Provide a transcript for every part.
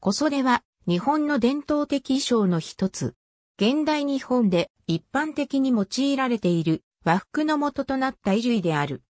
小袖は日本の伝統的衣装の一つ。現代日本で一般的に用いられている和服の元となった衣類である。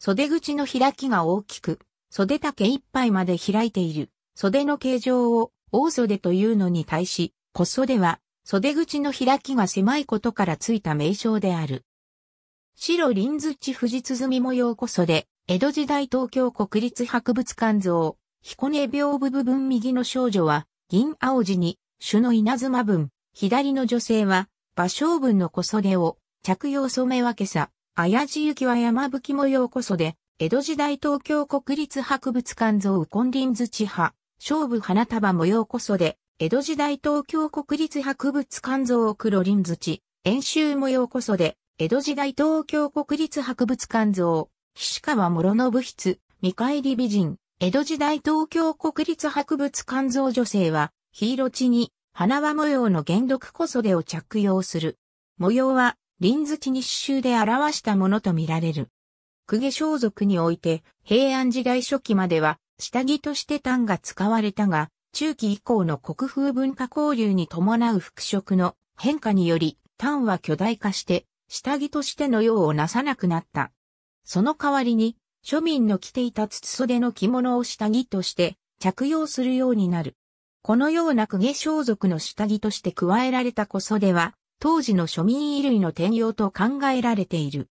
袖口の開きが大きく、袖丈一杯まで開いている、袖の形状を大袖というのに対し、小袖は袖口の開きが狭いことからついた名称である。白輪ンズ地富士鼓模様小袖、江戸時代東京国立博物館像、彦根屏風部分右の少女は、銀青地に、主の稲妻分、左の女性は、芭蕉分の小袖を、着用染め分けさ、綾地行きは山吹模様こそで、江戸時代東京国立博物館像ンズ土派、勝負花束模様こそで、江戸時代東京国立博物館像黒輪土、演習模様こそで、江戸時代東京国立博物館像、岸川諸信筆、見返り美人、江戸時代東京国立博物館造女性は、ヒーロに花輪模様の原毒小袖を着用する。模様は、輪土に刺繍で表したものとみられる。公家装束において、平安時代初期までは、下着として単が使われたが、中期以降の国風文化交流に伴う服飾の変化により、単は巨大化して、下着としての用をなさなくなった。その代わりに、庶民の着ていた筒袖の着物を下着として着用するようになる。このような公家装束の下着として加えられた小袖は、当時の庶民衣類の転用と考えられている。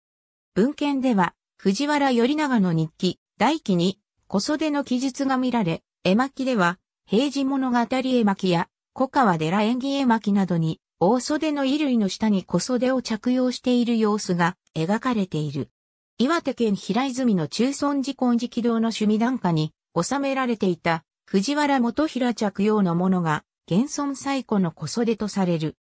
文献では、藤原頼長の日記、大記に、小袖の記述が見られ、絵巻では、平治物語絵巻や、小川寺縁技絵巻などに、大袖の衣類の下に小袖を着用している様子が描かれている。岩手県平泉の中村寺金色堂の趣味段下に収められていた藤原元平着用のものが現存最古の小袖とされる。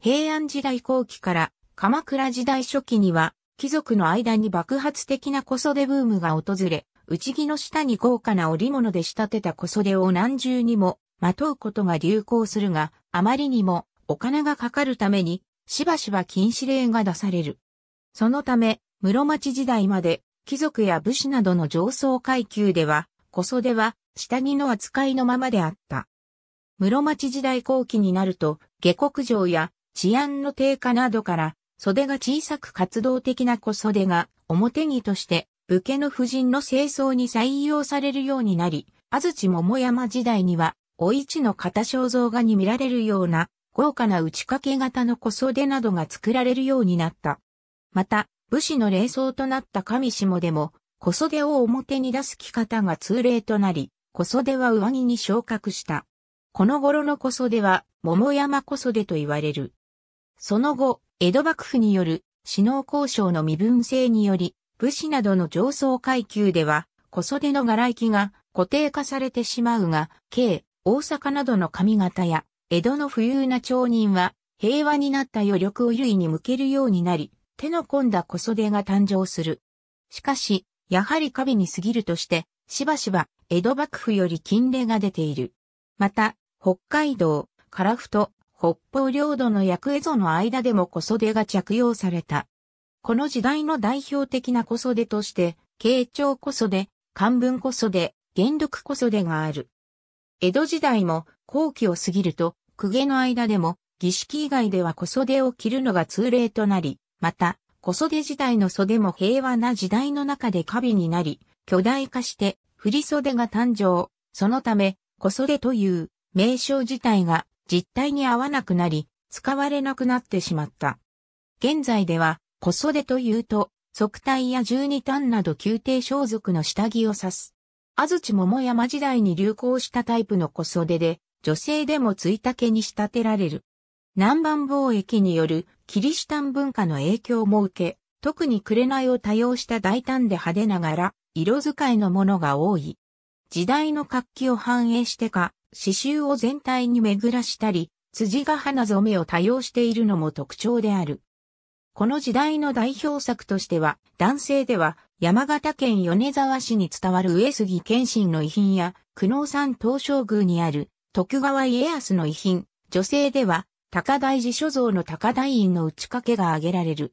平安時代後期から鎌倉時代初期には貴族の間に爆発的な小袖ブームが訪れ、内着の下に豪華な織物で仕立てた小袖を何重にもまとうことが流行するが、あまりにもお金がかかるためにしばしば禁止令が出される。そのため、室町時代まで、貴族や武士などの上層階級では、小袖は下着の扱いのままであった。室町時代後期になると、下国上や治安の低下などから、袖が小さく活動的な小袖が表着として、武家の婦人の清掃に採用されるようになり、安土桃山時代には、お市の型肖像画に見られるような、豪華な打ち掛け型の小袖などが作られるようになった。また、武士の霊装となった上下でも、小袖を表に出す着方が通例となり、小袖は上着に昇格した。この頃の小袖は、桃山小袖と言われる。その後、江戸幕府による、首脳交渉の身分制により、武士などの上層階級では、小袖の柄行きが固定化されてしまうが、京、大阪などの髪型や、江戸の富裕な町人は、平和になった余力を優位に向けるようになり、手の込んだ小袖が誕生する。しかし、やはり壁に過ぎるとして、しばしば江戸幕府より禁令が出ている。また、北海道、樺太、北方領土の役絵像の間でも小袖が着用された。この時代の代表的な小袖として、慶長小袖、漢文小袖、元禄小袖がある。江戸時代も後期を過ぎると、公家の間でも儀式以外では小袖を着るのが通例となり、また、小袖時代の袖も平和な時代の中で過敏になり、巨大化して振袖が誕生。そのため、小袖という名称自体が実態に合わなくなり、使われなくなってしまった。現在では、小袖というと、側帯や十二単など宮廷装束の下着を指す。安土桃山時代に流行したタイプの小袖で、女性でもついたけに仕立てられる。南蛮貿易によるキリシタン文化の影響も受け、特に紅を多用した大胆で派手ながら、色使いのものが多い。時代の活気を反映してか、刺繍を全体に巡らしたり、辻が花染めを多用しているのも特徴である。この時代の代表作としては、男性では山形県米沢市に伝わる上杉謙信の遺品や、久能山東照宮にある徳川家康の遺品、女性では高台寺所蔵の高台院の打ち掛けが挙げられる。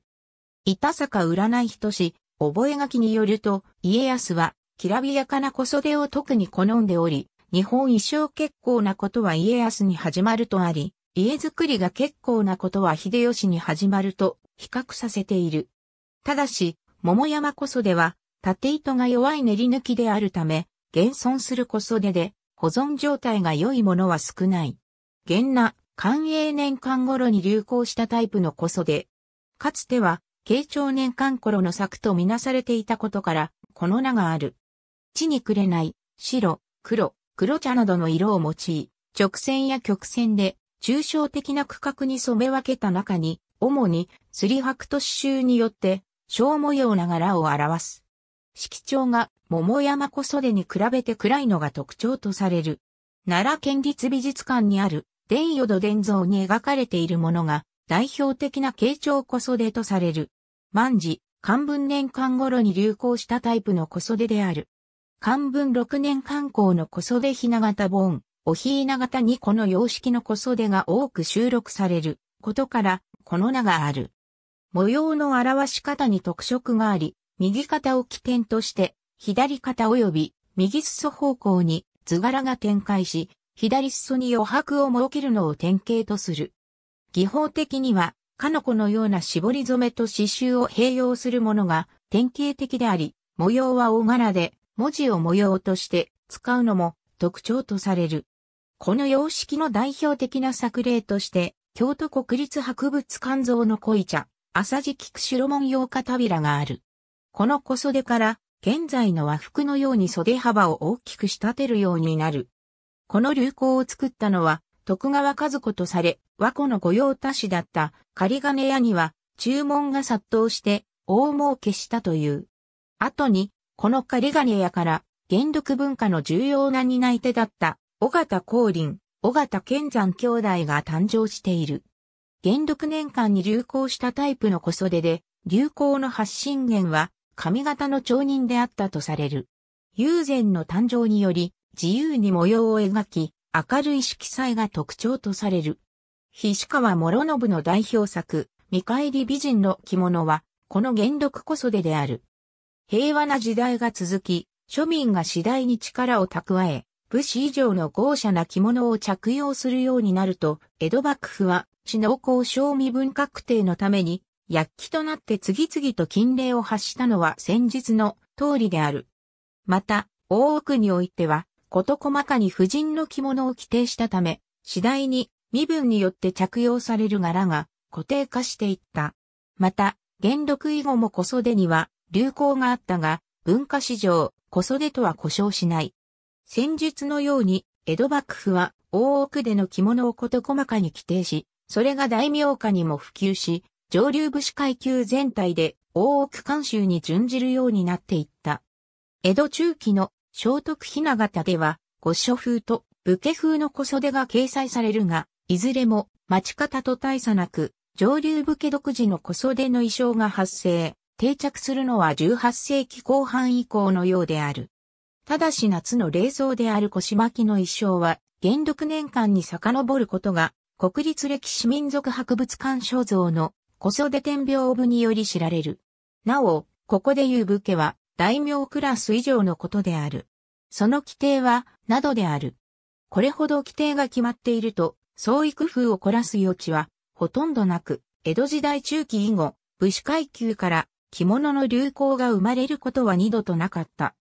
板坂占い人し、覚書によると、家康は、きらびやかな小袖を特に好んでおり、日本一生結構なことは家康に始まるとあり、家づくりが結構なことは秀吉に始まると比較させている。ただし、桃山小袖は、縦糸が弱い練り抜きであるため、現存する小袖で、保存状態が良いものは少ない。現な、寛永年間頃に流行したタイプの小袖。かつては、慶長年間頃の作とみなされていたことから、この名がある。地に暮れない、白、黒、黒茶などの色を用い、直線や曲線で、抽象的な区画に染め分けた中に、主に、すり白と刺繍によって、小模様ながらを表す。色調が桃山小袖に比べて暗いのが特徴とされる。奈良県立美術館にある伝与の伝像に描かれているものが代表的な形状小袖とされる。万事、漢文年間頃に流行したタイプの小袖である。漢文六年間行の小袖ひな形本、おひいな型にこの様式の小袖が多く収録されることから、この名がある。模様の表し方に特色があり、右肩を起点として、左肩及び右裾方向に図柄が展開し、左裾に余白を設けるのを典型とする。技法的には、かのこのような絞り染めと刺繍を併用するものが典型的であり、模様は大柄で、文字を模様として使うのも特徴とされる。この様式の代表的な作例として、京都国立博物館像の濃茶、浅地菊白門用花がある。この小袖から、現在の和服のように袖幅を大きく仕立てるようになる。この流行を作ったのは、徳川和子とされ、和子の御用達だった仮金屋には注文が殺到して大儲けしたという。後に、この仮金屋から元禄文化の重要な担い手だった尾形光林、尾形健山兄弟が誕生している。元禄年間に流行したタイプの小袖で、流行の発信源は髪型の町人であったとされる。友禅の誕生により、自由に模様を描き、明るい色彩が特徴とされる。菱川諸信の代表作、見返り美人の着物は、この元禄こそでである。平和な時代が続き、庶民が次第に力を蓄え、武士以上の豪奢な着物を着用するようになると、江戸幕府は、知の公正身分確定のために、薬器となって次々と禁令を発したのは先日の通りである。また、大奥においては、事細かに婦人の着物を規定したため、次第に身分によって着用される柄が固定化していった。また、元禄以後も小袖には流行があったが、文化史上、小袖とは故障しない。戦術のように、江戸幕府は大奥での着物を事細かに規定し、それが大名家にも普及し、上流武士階級全体で大奥監修に準じるようになっていった。江戸中期の聖徳ひな形では、御書風と武家風の小袖が掲載されるが、いずれも町方と大差なく、上流武家独自の小袖の衣装が発生、定着するのは18世紀後半以降のようである。ただし夏の冷蔵である腰巻きの衣装は、元禄年間に遡ることが、国立歴史民族博物館所蔵の小袖天平部により知られる。なお、ここで言う武家は、大名クラス以上のことである。その規定は、などである。これほど規定が決まっていると、創意工夫を凝らす余地は、ほとんどなく、江戸時代中期以後、武士階級から着物の流行が生まれることは二度となかった。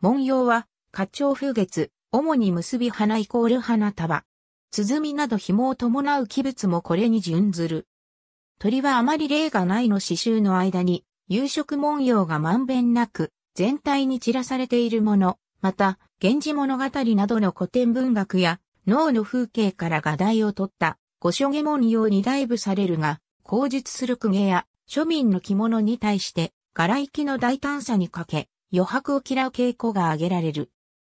文様は、花鳥風月、主に結び花イコール花束。鼓など紐を伴う器物もこれに準ずる。鳥はあまり例がないの刺繍の間に、夕食文様がまんべんなく、全体に散らされているもの、また、源氏物語などの古典文学や、脳の風景から画題を取った、御所下門用にダイブされるが、口述する公家や、庶民の着物に対して、柄行きの大胆さにかけ、余白を嫌う傾向が挙げられる。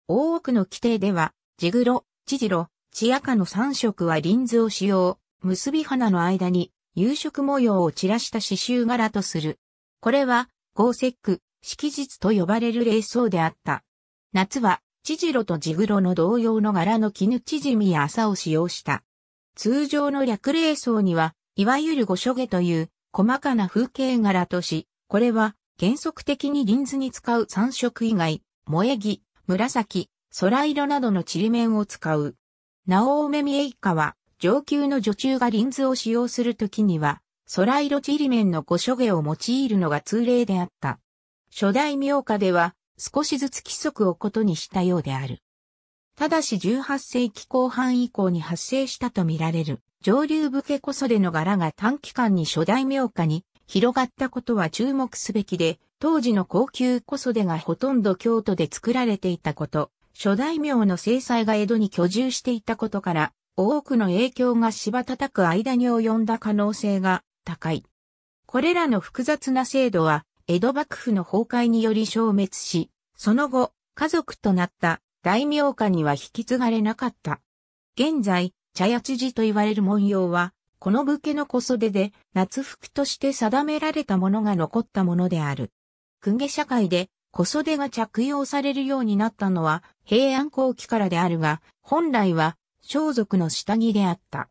大奥の規定では、地黒、地白、地赤の三色は輪図を使用、結び花の間に、夕食模様を散らした刺繍柄とする。これは、豪ック。式日と呼ばれる霊装であった。夏は、チジロとジグロの同様の柄の絹縮みや麻を使用した。通常の略霊装には、いわゆる五所下という、細かな風景柄とし、これは、原則的にリンズに使う三色以外、萌え木、紫、空色などのちりめんを使う。なおおめみえいかは、上級の女中がリンズを使用するときには、空色ちりめんの五所下を用いるのが通例であった。初代明家では少しずつ規則をことにしたようである。ただし18世紀後半以降に発生したとみられる上流武家こそでの柄が短期間に初代明家に広がったことは注目すべきで、当時の高級こそでがほとんど京都で作られていたこと、初代明の制裁が江戸に居住していたことから、多くの影響が芝叩く間に及んだ可能性が高い。これらの複雑な制度は、江戸幕府の崩壊により消滅し、その後、家族となった大名家には引き継がれなかった。現在、茶屋辻と言われる文様は、この武家の小袖で夏服として定められたものが残ったものである。公家社会で小袖が着用されるようになったのは平安後期からであるが、本来は装束の下着であった。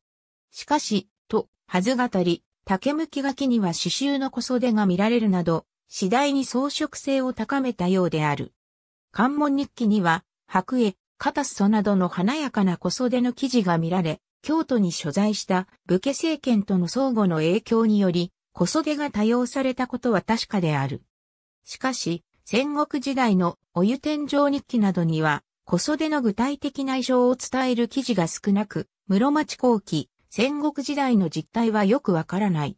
しかし、と、はずがたり、竹向き垣きには刺繍の小袖が見られるなど、次第に装飾性を高めたようである。関門日記には、白タ片裾などの華やかな小袖の生地が見られ、京都に所在した武家政権との相互の影響により、小袖が多用されたことは確かである。しかし、戦国時代のお湯天井日記などには、小袖の具体的な衣装を伝える記事が少なく、室町後期、戦国時代の実態はよくわからない。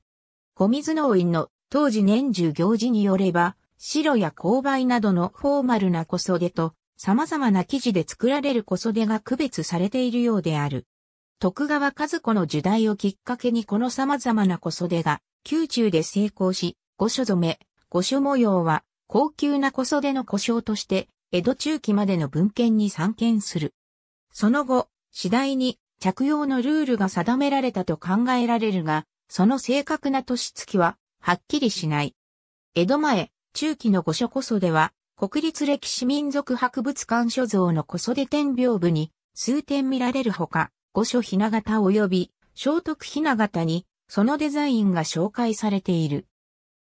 小水農院の当時年中行事によれば、白や勾配などのフォーマルな小袖と、様々な生地で作られる小袖が区別されているようである。徳川和子の時代をきっかけにこの様々な小袖が、宮中で成功し、御所染め、御所模様は、高級な小袖の故障として、江戸中期までの文献に参見する。その後、次第に着用のルールが定められたと考えられるが、その正確な年月ははっきりしない。江戸前、中期の御所こそでは、国立歴史民族博物館所蔵の小袖展屏部に数点見られるほか、御所ひな形及び聖徳ひな形にそのデザインが紹介されている。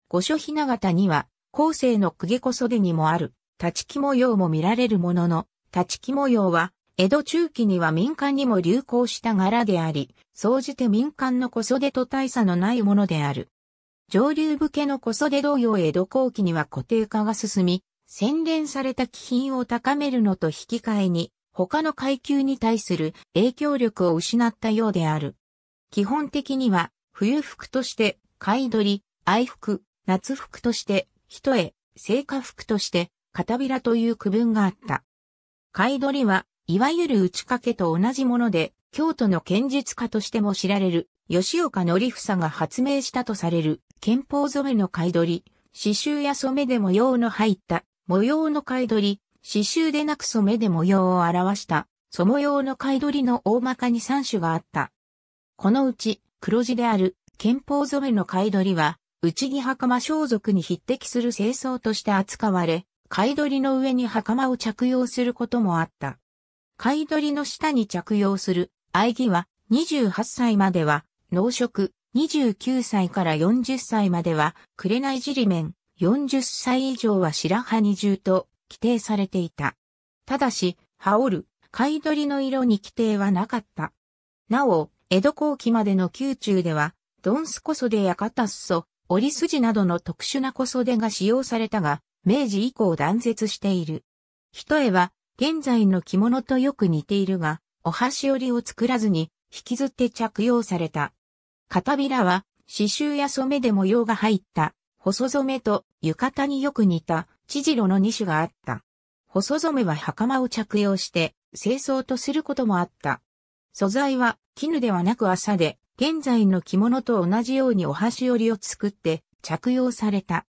御所ひな形には、後世の公家小袖にもある、立ち木模様も見られるものの、立ち木模様は、江戸中期には民間にも流行した柄であり、総じて民間の小袖と大差のないものである。上流武家の小袖同様江戸後期には固定化が進み、洗練された気品を高めるのと引き換えに、他の階級に対する影響力を失ったようである。基本的には、冬服として、買い取り、愛服、夏服として、一重、成果服として、片びらという区分があった。買い取りは、いわゆる打ち掛けと同じもので、京都の剣術家としても知られる、吉岡則房が発明したとされる、憲法染めの買取、り、刺繍や染めで模様の入った模様の買取、り、刺繍でなく染めで模様を表した染模様の買取りの大まかに3種があった。このうち黒字である憲法染めの買取りは、内木袴装束に匹敵する清掃として扱われ、買取りの上に袴を着用することもあった。買取りの下に着用する、藍木は28歳までは、農職、29歳から40歳までは、紅尻面、40歳以上は白羽二重と規定されていた。ただし、羽織る、貝鳥の色に規定はなかった。なお、江戸後期までの宮中では、ドンス小袖や肩裾、折筋などの特殊な小袖が使用されたが、明治以降断絶している。一重は、現在の着物とよく似ているが、お箸折りを作らずに、引きずって着用された。片びらは、刺繍や染めで模様が入った、細染めと浴衣によく似た、千白の2種があった。細染めは袴を着用して、清掃とすることもあった。素材は絹ではなく麻で、現在の着物と同じようにお箸折りを作って着用された。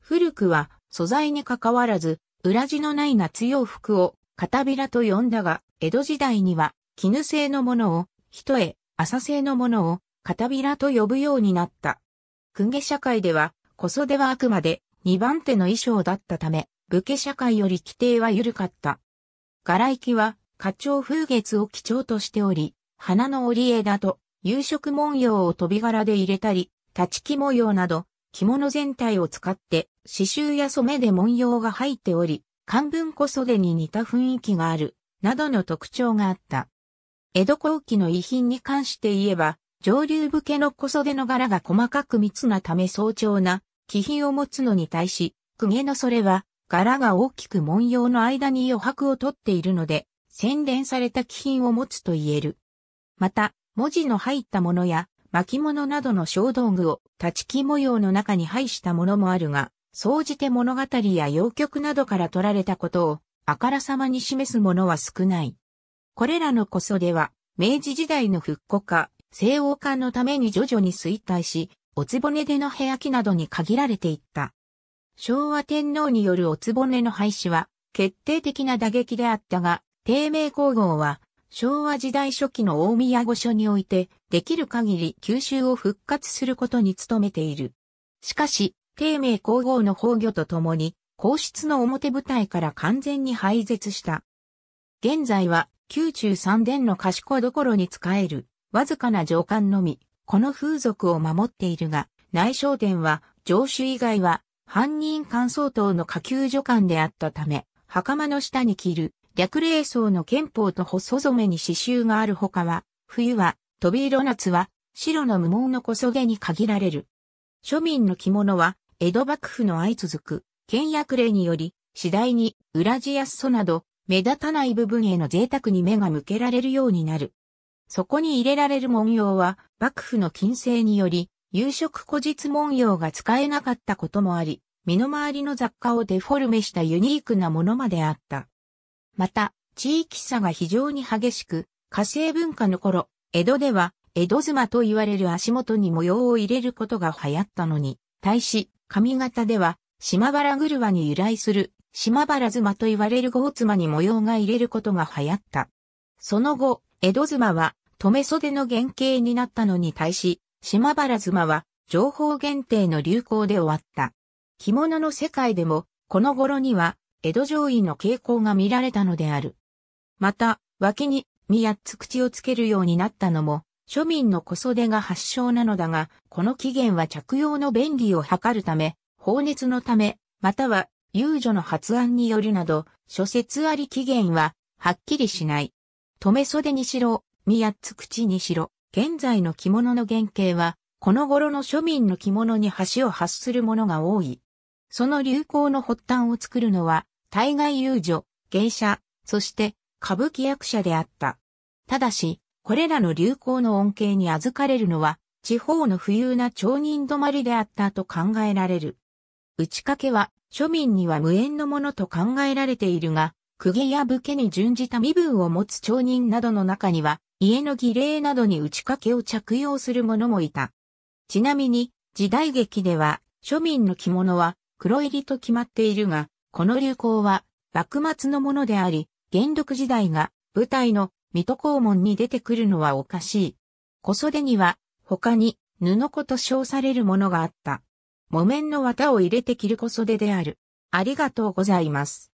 古くは素材に関わらず、裏地のない夏洋服を片びらと呼んだが、江戸時代には絹製のものを、一重、麻製のものを、片びと呼ぶようになった。訓家社会では、小袖はあくまで二番手の衣装だったため、武家社会より規定は緩かった。柄行きは、花鳥風月を基調としており、花の織枝と夕食文様を飛び柄で入れたり、立ち木模様など、着物全体を使って刺繍や染めで文様が入っており、漢文小袖に似た雰囲気がある、などの特徴があった。江戸後期の遺品に関して言えば、上流武家の小袖の柄が細かく密なため早朝な気品を持つのに対し、公家のそれは柄が大きく文様の間に余白を取っているので、洗練された気品を持つと言える。また、文字の入ったものや巻物などの小道具を立ち木模様の中に配したものもあるが、総じて物語や洋曲などから取られたことを、あからさまに示すものは少ない。これらの小袖は、明治時代の復古化、西欧化のために徐々に衰退し、おつぼねでの部屋機などに限られていった。昭和天皇によるおつぼねの廃止は決定的な打撃であったが、低名皇后は昭和時代初期の大宮御所において、できる限り九州を復活することに努めている。しかし、低名皇后の崩御とともに、皇室の表舞台から完全に廃絶した。現在は、宮中三殿の賢所に仕える、わずかな上官のみ、この風俗を守っているが、内商店は、上主以外は、犯人官相等の下級助官であったため、袴の下に着る、略礼装の憲法と細染めに刺繍があるほかは、冬は、飛び色夏は、白の無毛の小袖に限られる。庶民の着物は、江戸幕府の相続く、倹約令により、次第に、裏地や裾など、目立たない部分への贅沢に目が向けられるようになる。そこに入れられる文様は、幕府の禁制により、有色古実文様が使えなかったこともあり、身の回りの雑貨をデフォルメしたユニークなものまであった。また、地域差が非常に激しく、火星文化の頃、江戸では、江戸妻と言われる足元に模様を入れることが流行ったのに、対し、上方では、島原車に由来する、島原妻と言われる合妻に模様が入れることが流行った。その後、江戸妻は、留袖の原型になったのに対し、島原妻は、情報限定の流行で終わった。着物の世界でも、この頃には、江戸上位の傾向が見られたのである。また、脇に、身やつ口をつけるようになったのも、庶民の小袖が発祥なのだが、この起源は着用の便利を図るため、放熱のため、または、遊女の発案によるなど、諸説あり起源は、はっきりしない。留袖にしろ、身やつ口にしろ、現在の着物の原型は、この頃の庶民の着物に橋を発するものが多い。その流行の発端を作るのは、対外遊女、芸者、そして歌舞伎役者であった。ただし、これらの流行の恩恵に預かれるのは、地方の富裕な町人止まりであったと考えられる。打ち掛けは、庶民には無縁のものと考えられているが、釘や武家に準じた身分を持つ町人などの中には、家の儀礼などに打ち掛けを着用する者もいた。ちなみに、時代劇では、庶民の着物は黒入りと決まっているが、この流行は、幕末のものであり、元禄時代が舞台の水戸黄門に出てくるのはおかしい。小袖には、他に、布子と称されるものがあった。木綿の綿を入れて着る小袖である。ありがとうございます。